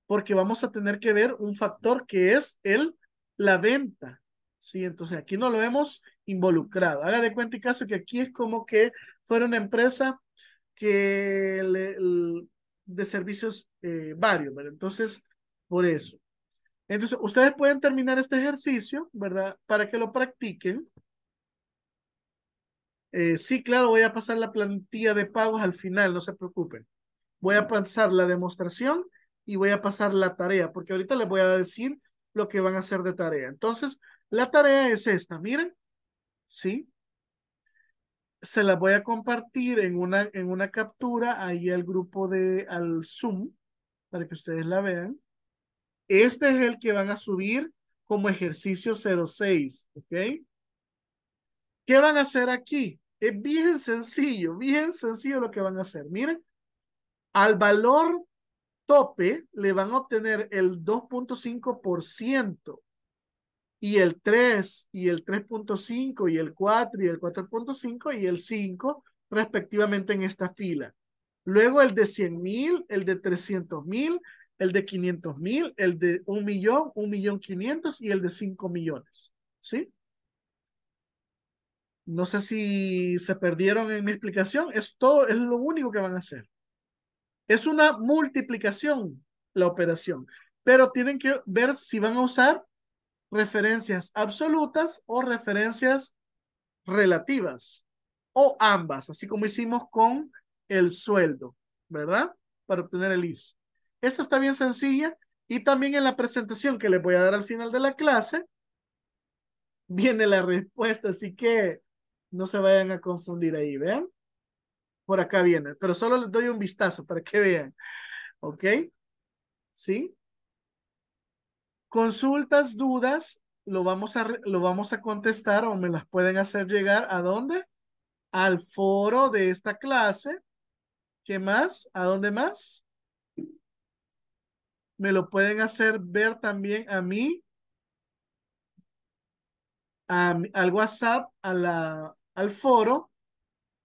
porque vamos a tener que ver un factor que es el, la venta. ¿sí? Entonces aquí no lo vemos involucrado. Haga de cuenta y caso que aquí es como que fuera una empresa que de servicios eh, varios, ¿verdad? Entonces, por eso. Entonces, ustedes pueden terminar este ejercicio, ¿verdad? Para que lo practiquen. Eh, sí, claro, voy a pasar la plantilla de pagos al final, no se preocupen. Voy a pasar la demostración y voy a pasar la tarea, porque ahorita les voy a decir lo que van a hacer de tarea. Entonces, la tarea es esta, miren. ¿sí? Se las voy a compartir en una, en una captura ahí al grupo de, al Zoom, para que ustedes la vean. Este es el que van a subir como ejercicio 06, ¿ok? ¿Qué van a hacer aquí? Es bien sencillo, bien sencillo lo que van a hacer. Miren, al valor tope le van a obtener el 2.5% y el 3 y el 3.5 y el 4 y el 4.5 y el 5 respectivamente en esta fila. Luego el de 100.000, el de 300.000 el de 500.000 el de 1 millón, 1 millón 500 y el de 5 millones. ¿Sí? No sé si se perdieron en mi explicación. todo, es lo único que van a hacer. Es una multiplicación la operación, pero tienen que ver si van a usar referencias absolutas o referencias relativas o ambas, así como hicimos con el sueldo, ¿verdad? Para obtener el IS. Esa está bien sencilla y también en la presentación que les voy a dar al final de la clase viene la respuesta, así que no se vayan a confundir ahí, ¿vean? Por acá viene, pero solo les doy un vistazo para que vean, ¿ok? ¿Sí? Consultas, dudas, lo vamos a, lo vamos a contestar o me las pueden hacer llegar a dónde? Al foro de esta clase. ¿Qué más? ¿A dónde más? Me lo pueden hacer ver también a mí, al WhatsApp, a la, al foro,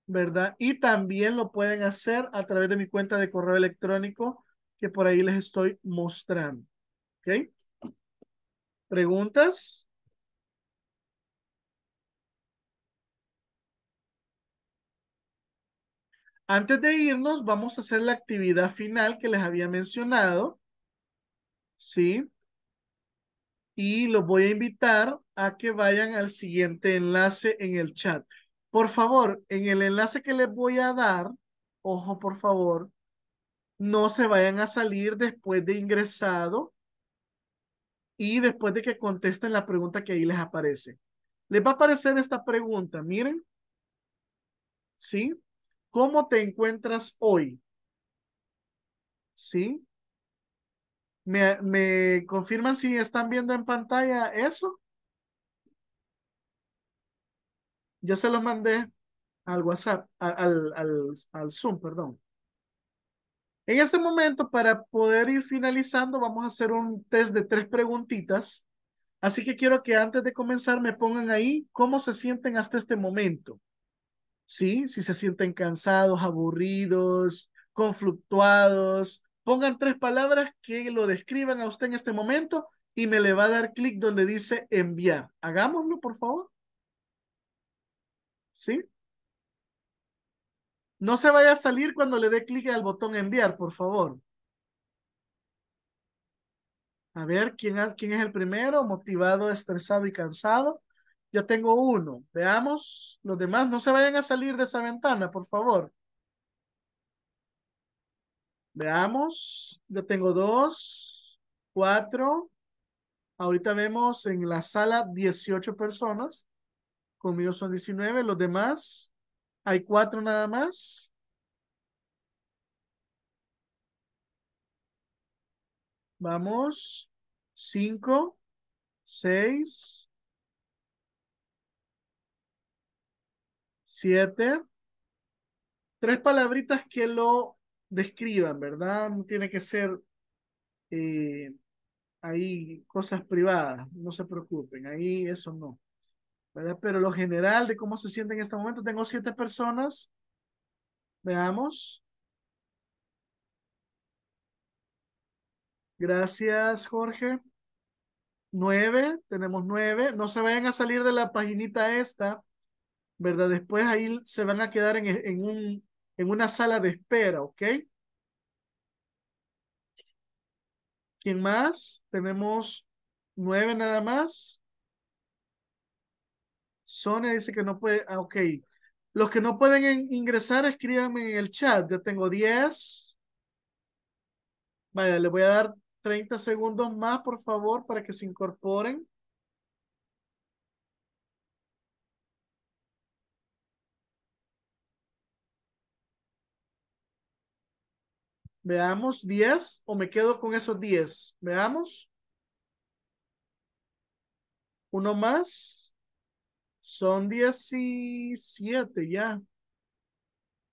¿verdad? Y también lo pueden hacer a través de mi cuenta de correo electrónico que por ahí les estoy mostrando. ¿Ok? ¿Preguntas? Antes de irnos, vamos a hacer la actividad final que les había mencionado. ¿Sí? Y los voy a invitar a que vayan al siguiente enlace en el chat. Por favor, en el enlace que les voy a dar, ojo por favor, no se vayan a salir después de ingresado y después de que contesten la pregunta que ahí les aparece. Les va a aparecer esta pregunta, miren. ¿Sí? ¿Cómo te encuentras hoy? ¿Sí? ¿Me, me confirman si están viendo en pantalla eso? Ya se lo mandé al WhatsApp, al, al Zoom, perdón. En este momento, para poder ir finalizando, vamos a hacer un test de tres preguntitas. Así que quiero que antes de comenzar me pongan ahí cómo se sienten hasta este momento. ¿Sí? Si se sienten cansados, aburridos, conflictuados. Pongan tres palabras que lo describan a usted en este momento y me le va a dar clic donde dice enviar. Hagámoslo, por favor. ¿Sí? No se vaya a salir cuando le dé clic al botón enviar, por favor. A ver, ¿quién, es el primero? Motivado, estresado y cansado. Ya tengo uno. Veamos. Los demás no se vayan a salir de esa ventana, por favor. Veamos. Ya tengo dos, cuatro. Ahorita vemos en la sala 18 personas. Conmigo son 19. Los demás hay cuatro nada más. Vamos. Cinco, seis, siete. Tres palabritas que lo describan, ¿verdad? No tiene que ser eh, ahí cosas privadas, no se preocupen, ahí eso no. Pero lo general de cómo se siente en este momento, tengo siete personas. Veamos. Gracias, Jorge. Nueve, tenemos nueve. No se vayan a salir de la paginita esta, ¿verdad? Después ahí se van a quedar en, en, un, en una sala de espera, ¿ok? ¿Quién más? Tenemos nueve nada más. Sonia dice que no puede. Ah, ok. Los que no pueden ingresar, escríbanme en el chat. Yo tengo 10. Vaya, les voy a dar 30 segundos más, por favor, para que se incorporen. Veamos 10 o me quedo con esos 10. Veamos. Uno más. Son 17 ya.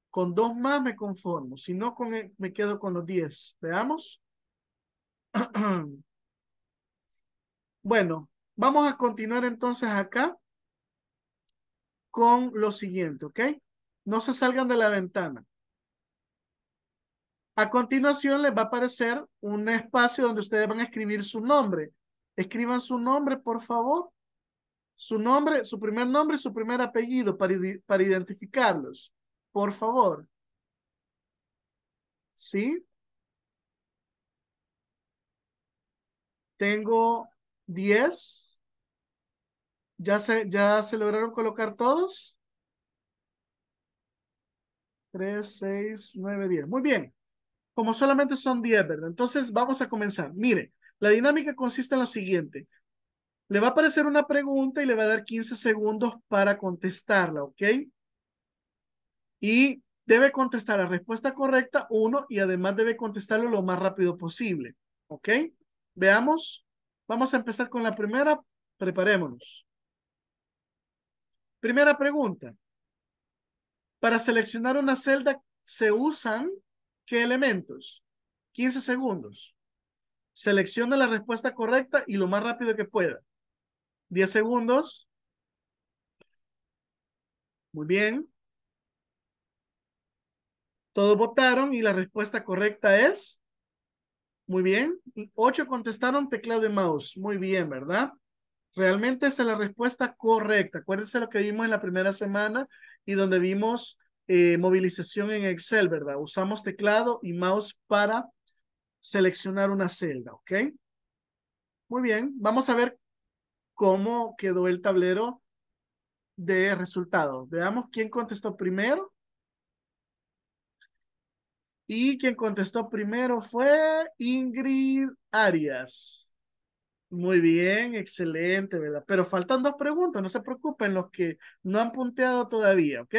Con dos más me conformo. Si no, con me quedo con los 10. Veamos. (clears throat) bueno, vamos a continuar entonces acá con lo siguiente, ¿ok? No se salgan de la ventana. A continuación les va a aparecer un espacio donde ustedes van a escribir su nombre. Escriban su nombre, por favor su nombre, su primer nombre y su primer apellido para, identificarlos. Por favor. ¿Sí? Tengo 10. ¿Ya se, ¿Ya se lograron colocar todos? 3, 6, 9, 10. Muy bien. Como solamente son 10, ¿verdad? Entonces vamos a comenzar. Mire, la dinámica consiste en lo siguiente. Le va a aparecer una pregunta y le va a dar 15 segundos para contestarla, ¿ok? Y debe contestar la respuesta correcta, uno, y además debe contestarlo lo más rápido posible, ¿ok? Veamos. Vamos a empezar con la primera. Preparémonos. Primera pregunta. Para seleccionar una celda se usan qué elementos? 15 segundos. Selecciona la respuesta correcta y lo más rápido que pueda. 10 segundos. Muy bien. Todos votaron y la respuesta correcta es. Muy bien. Ocho contestaron teclado y mouse. Muy bien, ¿verdad? Realmente esa es la respuesta correcta. Acuérdense lo que vimos en la primera semana y donde vimos eh, movilización en Excel, ¿verdad? Usamos teclado y mouse para seleccionar una celda, ¿ok? Muy bien. Vamos a ver cómo quedó el tablero de resultados. Veamos quién contestó primero. Y quien contestó primero fue Ingrid Arias. Muy bien, excelente, ¿verdad? Pero faltan dos preguntas, no se preocupen los que no han punteado todavía, ¿ok?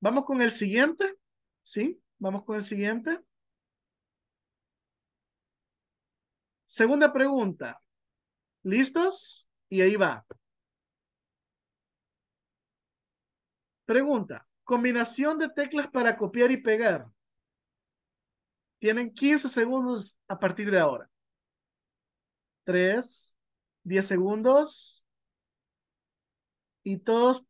Vamos con el siguiente, ¿sí? Vamos con el siguiente. Segunda pregunta. ¿Listos? Y ahí va. Pregunta. Combinación de teclas para copiar y pegar. Tienen 15 segundos a partir de ahora. 3, 10 segundos. Y todos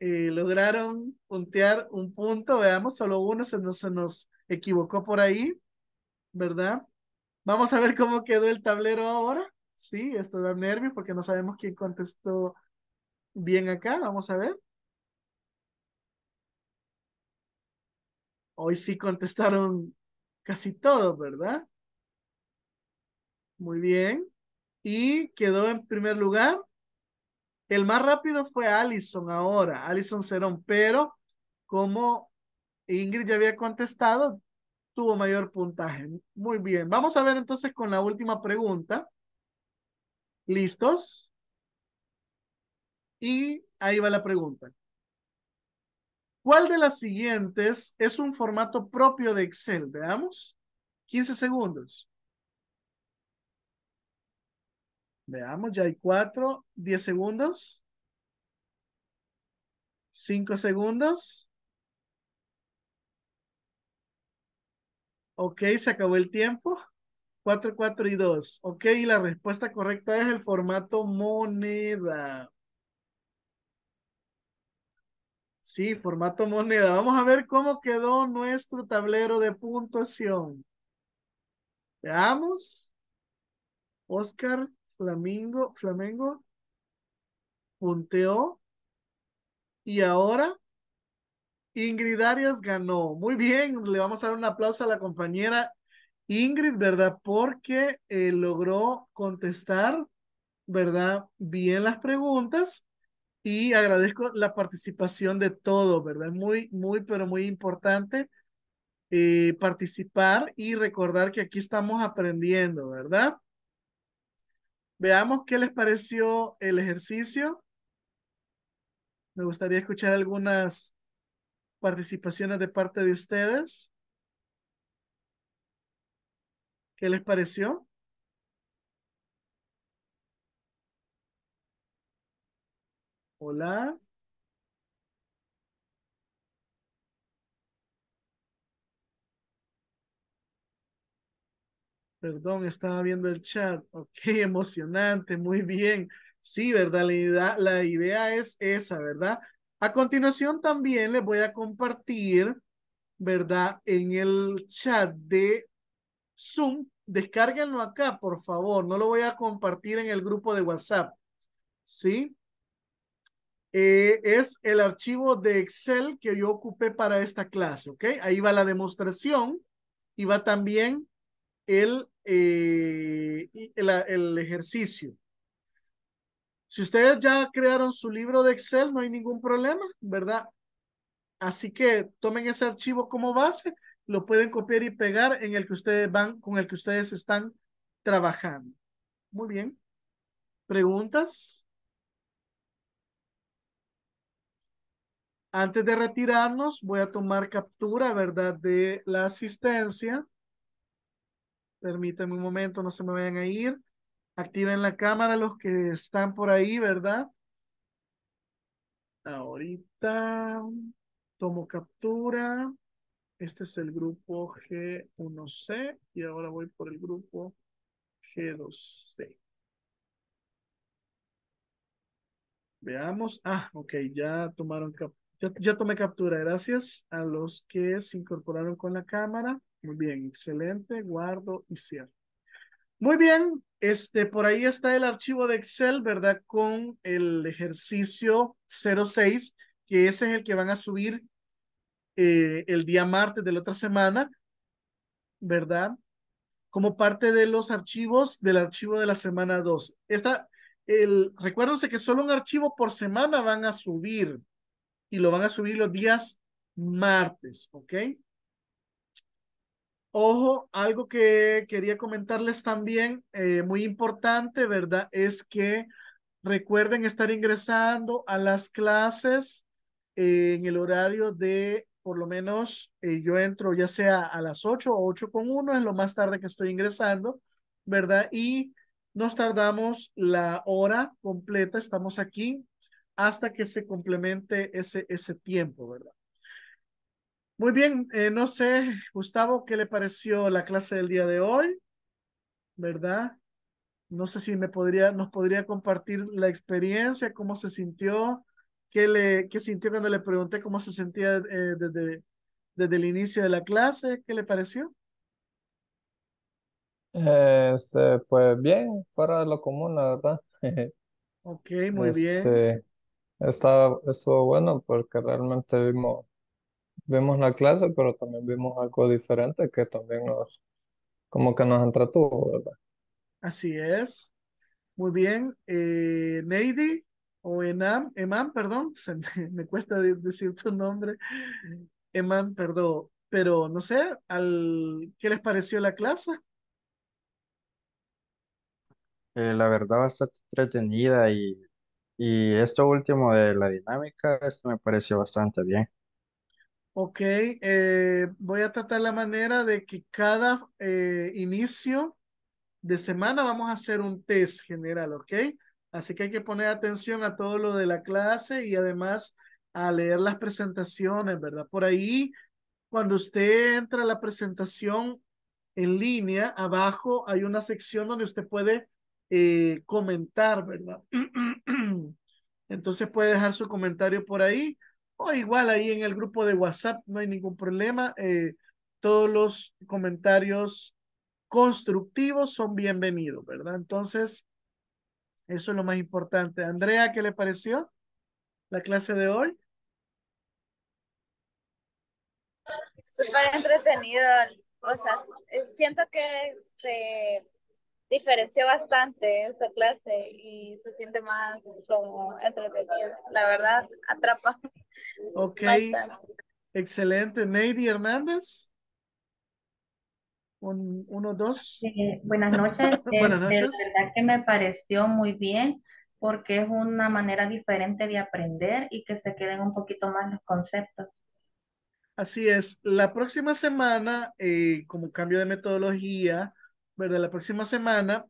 eh, lograron puntear un punto. Veamos, solo uno se nos, se nos equivocó por ahí. ¿Verdad? Vamos a ver cómo quedó el tablero ahora. Sí, esto da nervios porque no sabemos quién contestó bien acá. Vamos a ver. Hoy sí contestaron casi todos, ¿verdad? Muy bien. Y quedó en primer lugar. El más rápido fue Allison ahora, Allison Cerón, pero como Ingrid ya había contestado, tuvo mayor puntaje. Muy bien. Vamos a ver entonces con la última pregunta. ¿Listos? Y ahí va la pregunta. ¿Cuál de las siguientes es un formato propio de Excel? Veamos. 15 segundos. Veamos, ya hay 4, 10 segundos. 5 segundos. Ok, se acabó el tiempo. 4, 4 y 2. Ok, la respuesta correcta es el formato moneda. Sí, formato moneda. Vamos a ver cómo quedó nuestro tablero de puntuación. Veamos. Oscar Flamingo, Flamengo punteó. Y ahora Ingrid Arias ganó. Muy bien, le vamos a dar un aplauso a la compañera Ingrid, ¿verdad? Porque eh, logró contestar, ¿verdad? Bien las preguntas y agradezco la participación de todos, ¿verdad? Es muy, muy, pero muy importante eh, participar y recordar que aquí estamos aprendiendo, ¿verdad? Veamos qué les pareció el ejercicio. Me gustaría escuchar algunas participaciones de parte de ustedes. ¿Qué les pareció? Hola. Perdón, estaba viendo el chat. Ok, (laughs) emocionante, muy bien. Sí, ¿verdad? La idea, la idea es esa, ¿verdad? A continuación también les voy a compartir, ¿verdad? En el chat de Zoom, descárguenlo acá, por favor. No lo voy a compartir en el grupo de WhatsApp. ¿Sí? Eh, es el archivo de Excel que yo ocupé para esta clase, ¿ok? Ahí va la demostración y va también el, eh, el ejercicio. Si ustedes ya crearon su libro de Excel, no hay ningún problema, ¿verdad? Así que tomen ese archivo como base lo pueden copiar y pegar en el que ustedes van, con el que ustedes están trabajando. Muy bien. ¿Preguntas? Antes de retirarnos, voy a tomar captura, ¿verdad? De la asistencia. Permítanme un momento, no se me vayan a ir. Activen la cámara los que están por ahí, ¿verdad? Ahorita tomo captura. Este es el grupo G1C y ahora voy por el grupo G2C. Veamos. Ah, ok, ya tomaron ya, tomé captura. Gracias a los que se incorporaron con la cámara. Muy bien, excelente. Guardo y cierro. Muy bien, este, por ahí está el archivo de Excel, ¿verdad? Con el ejercicio 06, que ese es el que van a subir eh, el día martes de la otra semana, ¿verdad? Como parte de los archivos del archivo de la semana 2. Esta, el, recuérdense que solo un archivo por semana van a subir y lo van a subir los días martes, ¿ok? Ojo, algo que quería comentarles también, eh, muy importante, ¿verdad? Es que recuerden estar ingresando a las clases eh, en el horario de por lo menos eh, yo entro ya sea a las 8 o ocho con uno, es lo más tarde que estoy ingresando, ¿verdad? Y nos tardamos la hora completa, estamos aquí hasta que se complemente ese, ese tiempo, ¿verdad? Muy bien, eh, no sé, Gustavo, ¿qué le pareció la clase del día de hoy? ¿Verdad? No sé si me podría, nos podría compartir la experiencia, cómo se sintió, ¿Qué le, que sintió cuando le pregunté cómo se sentía eh, desde, desde el inicio de la clase, ¿qué le pareció? Este, pues bien, fuera de lo común, la verdad. (laughs) Ok, muy bien. Este, estuvo bueno porque realmente vimos, la clase, pero también vimos algo diferente que también nos, como que nos entretuvo, ¿verdad? Así es. Muy bien. Eh, o Enam, Emam, perdón, (laughs) se me, cuesta decir tu nombre, Eman, perdón, pero no sé, al, ¿qué les pareció la clase? Eh, la verdad, bastante entretenida y, y esto último de la dinámica, esto me pareció bastante bien. Ok, eh, voy a tratar la manera de que cada eh, inicio de semana vamos a hacer un test general, ¿ok? Así que hay que poner atención a todo lo de la clase y además a leer las presentaciones, ¿verdad? Por ahí, cuando usted entra a la presentación en línea, abajo hay una sección donde usted puede eh, comentar, ¿verdad? (clears throat) Entonces puede dejar su comentario por ahí o igual ahí en el grupo de WhatsApp, no hay ningún problema. Eh, todos los comentarios constructivos son bienvenidos, ¿verdad? Entonces, eso es lo más importante. Andrea, ¿qué le pareció la clase de hoy? Súper entretenido. Eh, siento que se diferenció bastante esa clase y se siente más como entretenido. La verdad, atrapa. Ok. Excelente. Neidy Hernández uno, dos. Eh, buenas noches. (laughs) buenas este, verdad que me pareció muy bien porque es una manera diferente de aprender y que se queden un poquito más los conceptos. Así es. La próxima semana, eh, como cambio de metodología, ¿verdad? La próxima semana,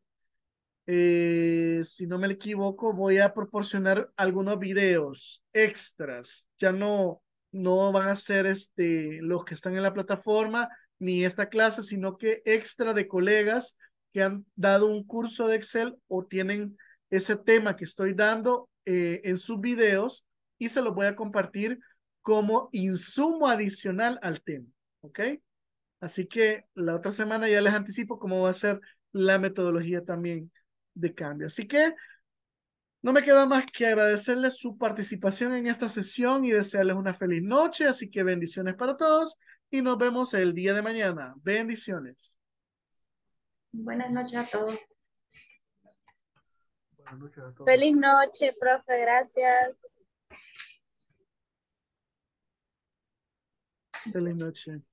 eh, si no me equivoco, voy a proporcionar algunos videos extras. Ya no, no van a ser este, los que están en la plataforma, ni esta clase, sino que extra de colegas que han dado un curso de Excel o tienen ese tema que estoy dando eh, en sus videos y se los voy a compartir como insumo adicional al tema, ¿ok? Así que la otra semana ya les anticipo cómo va a ser la metodología también de cambio. Así que no me queda más que agradecerles su participación en esta sesión y desearles una feliz noche. Así que bendiciones para todos y nos vemos el día de mañana. Bendiciones. Buenas noches a todos. Buenas noches a todos. Feliz noche, profe. Gracias. Feliz noche.